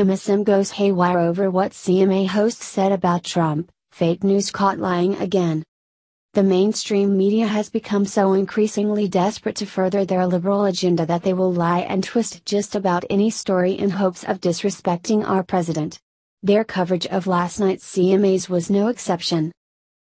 MSM goes haywire over what CMA host said about Trump, fake news caught lying again. The mainstream media has become so increasingly desperate to further their liberal agenda that they will lie and twist just about any story in hopes of disrespecting our president. Their coverage of last night's CMAs was no exception.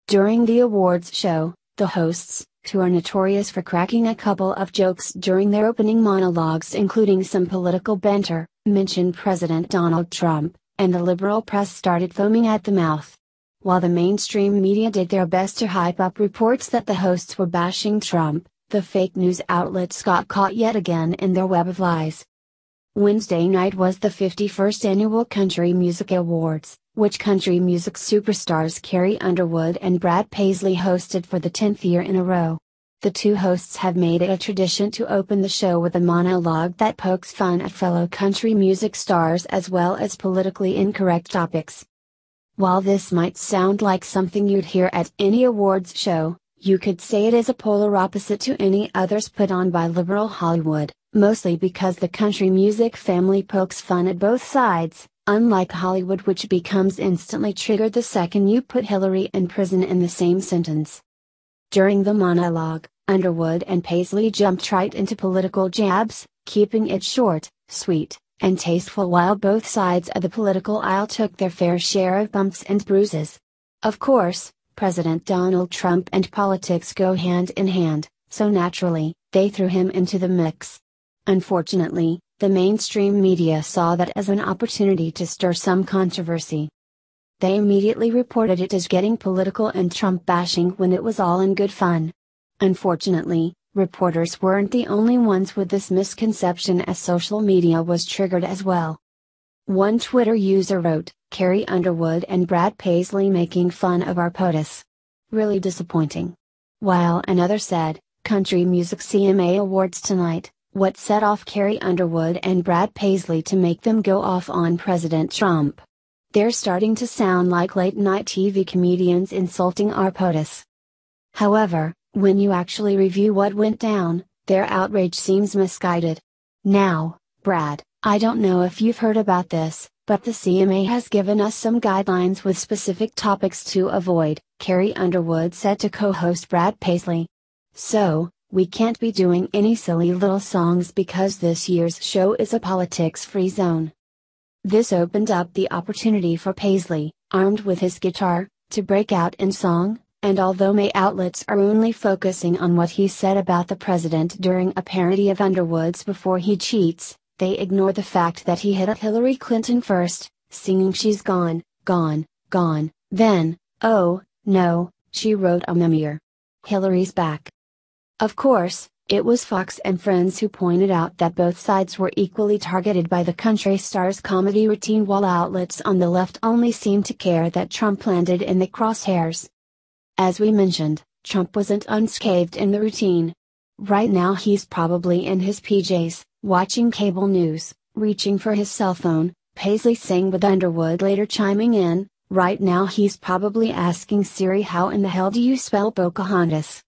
During the awards show, the hosts, who are notorious for cracking a couple of jokes during their opening monologues, including some political banter, mentioned President Donald Trump, and the liberal press started foaming at the mouth. While the mainstream media did their best to hype up reports that the hosts were bashing Trump, the fake news outlets got caught yet again in their web of lies. Wednesday night was the 51st annual Country Music Awards, which country music superstars Carrie Underwood and Brad Paisley hosted for the 10th year in a row. The two hosts have made it a tradition to open the show with a monologue that pokes fun at fellow country music stars as well as politically incorrect topics. While this might sound like something you'd hear at any awards show, you could say it is a polar opposite to any others put on by liberal Hollywood, mostly because the country music family pokes fun at both sides, unlike Hollywood, which becomes instantly triggered the second you put Hillary in prison in the same sentence. During the monologue, Underwood and Paisley jumped right into political jabs, keeping it short, sweet, and tasteful while both sides of the political aisle took their fair share of bumps and bruises. Of course, President Donald Trump and politics go hand in hand, so naturally, they threw him into the mix. Unfortunately, the mainstream media saw that as an opportunity to stir some controversy. They immediately reported it as getting political and Trump bashing when it was all in good fun. Unfortunately, reporters weren't the only ones with this misconception as social media was triggered as well. One Twitter user wrote, Carrie Underwood and Brad Paisley making fun of our POTUS. Really disappointing. While another said, Country Music CMA Awards tonight, what set off Carrie Underwood and Brad Paisley to make them go off on President Trump? They're starting to sound like late night TV comedians insulting our POTUS. However, when you actually review what went down, their outrage seems misguided. Now, Brad, I don't know if you've heard about this, but the CMA has given us some guidelines with specific topics to avoid, Carrie Underwood said to co host Brad Paisley. So, we can't be doing any silly little songs because this year's show is a politics free zone. This opened up the opportunity for Paisley, armed with his guitar, to break out in song, and although May outlets are only focusing on what he said about the president during a parody of Underwood's Before He Cheats, they ignore the fact that he hit at Hillary Clinton first, singing She's Gone, Gone, Gone, then, Oh, No, she wrote a memoir. Hillary's back. Of course, it was Fox and Friends who pointed out that both sides were equally targeted by the country star's comedy routine while outlets on the left only seemed to care that Trump landed in the crosshairs. As we mentioned, Trump wasn't unscathed in the routine. Right now he's probably in his PJs, watching cable news, reaching for his cell phone, Paisley sang with Underwood later chiming in, right now he's probably asking Siri how in the hell do you spell Pocahontas?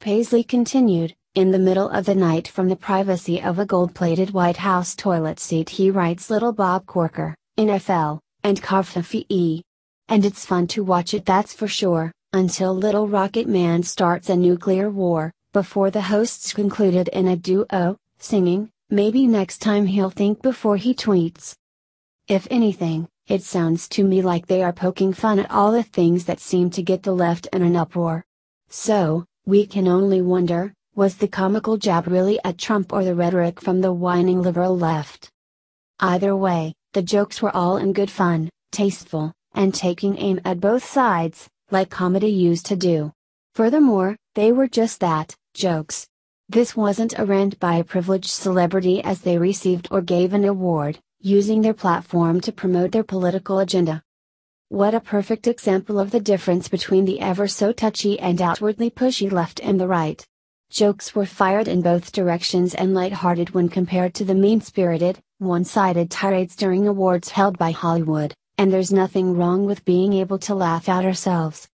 Paisley continued, in the middle of the night from the privacy of a gold-plated White House toilet seat he writes Little Bob Corker, NFL, and Carfafi. And it's fun to watch it that's for sure, until Little Rocket Man starts a nuclear war, before the hosts concluded in a duo, singing, Maybe next time he'll think before he tweets. If anything, it sounds to me like they are poking fun at all the things that seem to get the left in an uproar. So, we can only wonder was the comical jab really at Trump or the rhetoric from the whining liberal left? Either way, the jokes were all in good fun, tasteful, and taking aim at both sides, like comedy used to do. Furthermore, they were just that jokes. This wasn't a rant by a privileged celebrity as they received or gave an award, using their platform to promote their political agenda. What a perfect example of the difference between the ever so touchy and outwardly pushy left and the right. Jokes were fired in both directions and lighthearted when compared to the mean spirited, one sided tirades during awards held by Hollywood and there's nothing wrong with being able to laugh at ourselves,